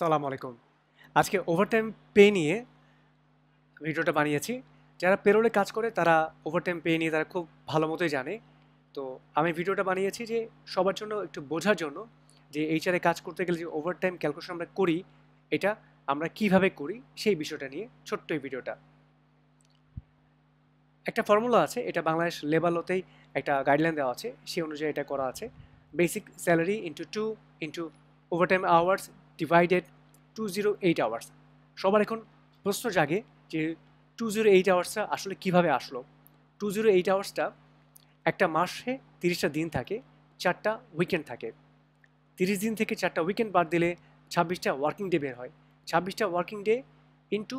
সালাম আলাইকুম আজকে ওভারটাইম পে নিয়ে ভিডিওটা বানিয়েছি যারা পেরোলে কাজ করে তারা ওভারটাইম পে নিয়ে তারা খুব ভালো মতোই জানে তো আমি ভিডিওটা বানিয়েছি যে সবার জন্য একটু বোঝার জন্য যে এইচআরে কাজ করতে গেলে যে ওভারটাইম ক্যালকুলেশন আমরা করি এটা আমরা কিভাবে করি সেই বিষয়টা নিয়ে ছোট্ট এই ভিডিওটা একটা ফর্মুলা আছে এটা বাংলাদেশ লেবালতেই একটা গাইডলাইন দেওয়া আছে সেই অনুযায়ী এটা করা আছে basic salary into two into overtime hours divided two zero eight hours সবার এখন প্রশ্ন জাগে যে টু জিরো এইট আওয়ার্সটা আসলে কিভাবে আসলো টু জিরো এইট আওয়ার্সটা একটা মাসে তিরিশটা দিন থাকে চারটা উইকেন্ড থাকে তিরিশ দিন থেকে চারটা উইকেন্ড বাদ দিলে ছাব্বিশটা ওয়ার্কিং ডে বের হয় ছাব্বিশটা working day into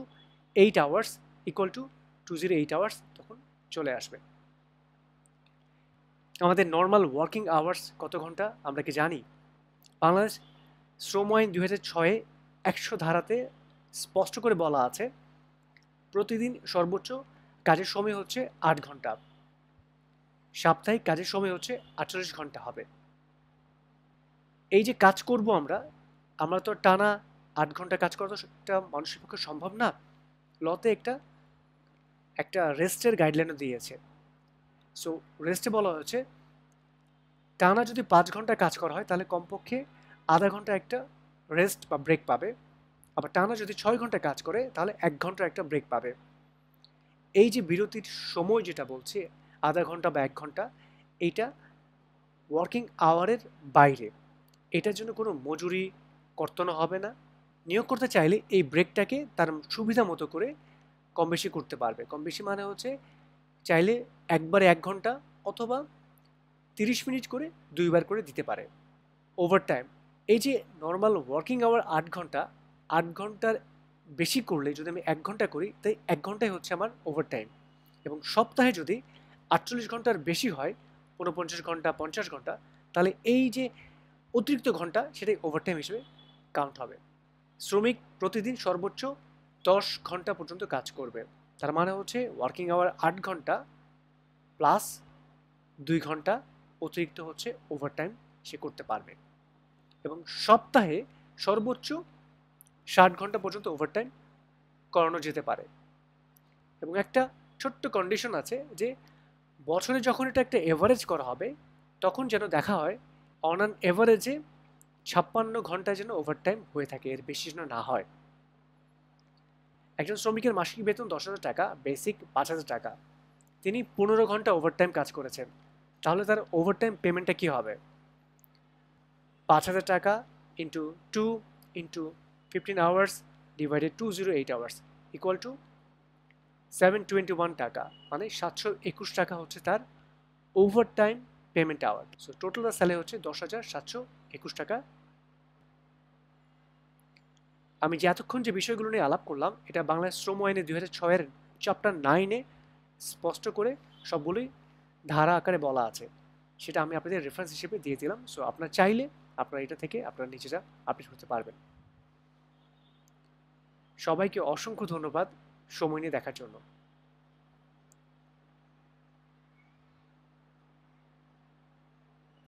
eight hours equal to two zero eight hours তখন চলে আসবে আমাদের নর্মাল ওয়ার্কিং আওয়ার্স কত ঘন্টা আমরা কি জানি বাংলাদেশ শ্রম আইন দুই হাজার ছয়ে একশো ধারাতে স্পষ্ট করে বলা আছে প্রতিদিন সর্বোচ্চ কাজের সময় হচ্ছে আট ঘন্টা সাপ্তাহিক কাজের সময় হচ্ছে আটচল্লিশ ঘন্টা হবে এই যে কাজ করব আমরা আমরা তো টানা আট ঘন্টা কাজ করা তো সেটা মানুষের পক্ষে সম্ভব না লতে একটা একটা রেস্টের গাইডলাইনও দিয়েছে সো রেস্টে বলা হয়েছে টানা যদি পাঁচ ঘন্টা কাজ করা হয় তাহলে কমপক্ষে আধা ঘন্টা একটা রেস্ট বা ব্রেক পাবে আবার টানা যদি ছয় ঘন্টা কাজ করে তাহলে এক ঘন্টা একটা ব্রেক পাবে এই যে বিরতির সময় যেটা বলছে আধা ঘন্টা বা এক ঘন্টা এইটা ওয়ার্কিং আওয়ারের বাইরে এটার জন্য কোনো মজুরি কর্তন হবে না নিয়োগ করতে চাইলে এই ব্রেকটাকে তার সুবিধা মতো করে কম বেশি করতে পারবে কম বেশি মানে হচ্ছে চাইলে একবারে এক ঘন্টা অথবা তিরিশ মিনিট করে দুইবার করে দিতে পারে ওভার টাইম এই যে নর্মাল ওয়ার্কিং আওয়ার আট ঘন্টা আট ঘন্টার বেশি করলে যদি আমি এক ঘন্টা করি তাই এক ঘন্টাই হচ্ছে আমার ওভারটাইম এবং সপ্তাহে যদি আটচল্লিশ ঘন্টার বেশি হয় ঊনপঞ্চাশ ঘন্টা পঞ্চাশ ঘন্টা তাহলে এই যে অতিরিক্ত ঘন্টা সেটাই ওভারটাইম হিসেবে কাউন্ট হবে শ্রমিক প্রতিদিন সর্বোচ্চ দশ ঘন্টা পর্যন্ত কাজ করবে তার মানে হচ্ছে ওয়ার্কিং আওয়ার আট ঘন্টা প্লাস দুই ঘন্টা অতিরিক্ত হচ্ছে ওভারটাইম সে করতে পারবে এবং সপ্তাহে সর্বোচ্চ ষাট ঘন্টা পর্যন্ত ওভারটাইম করানো যেতে পারে এবং একটা ছোট্ট কন্ডিশন আছে যে বছরে যখন এটা একটা এভারেজ করা হবে তখন যেন দেখা হয় অন অ্যান এভারেজে ছাপ্পান্ন ঘন্টা যেন ওভারটাইম হয়ে থাকে এর বেশি যেন না হয় একজন শ্রমিকের মাসিক বেতন দশ হাজার টাকা বেসিক পাঁচ হাজার টাকা তিনি পনেরো ঘন্টা ওভারটাইম কাজ করেছেন তাহলে তার ওভারটাইম পেমেন্টটা কী হবে পাঁচ হাজার টাকা into two into fifteen hours divided two zero eight hours equal to seven twenty one টাকা মানে সাতশো একুশ টাকা হচ্ছে তার overtime payment hour so total তার স্যালারি হচ্ছে দশ হাজার সাতশো একুশ টাকা আমি যে এতক্ষণ যে বিষয়গুলো নিয়ে আলাপ করলাম এটা বাংলার শ্রম আইনে দুই হাজার ছয়ের চ্যাপ্টার নাইনে স্পষ্ট করে সবগুলোই ধারা আকারে বলা আছে সেটা আমি আপনাদের রেফারেন্স হিসেবে দিয়ে দিলাম সো আপনার চাইলে আপনারা এটা থেকে আপনারা নিজেরা আপডেট হতে পারবেন সবাইকে অসংখ্য ধন্যবাদ সময় নিয়ে দেখার জন্য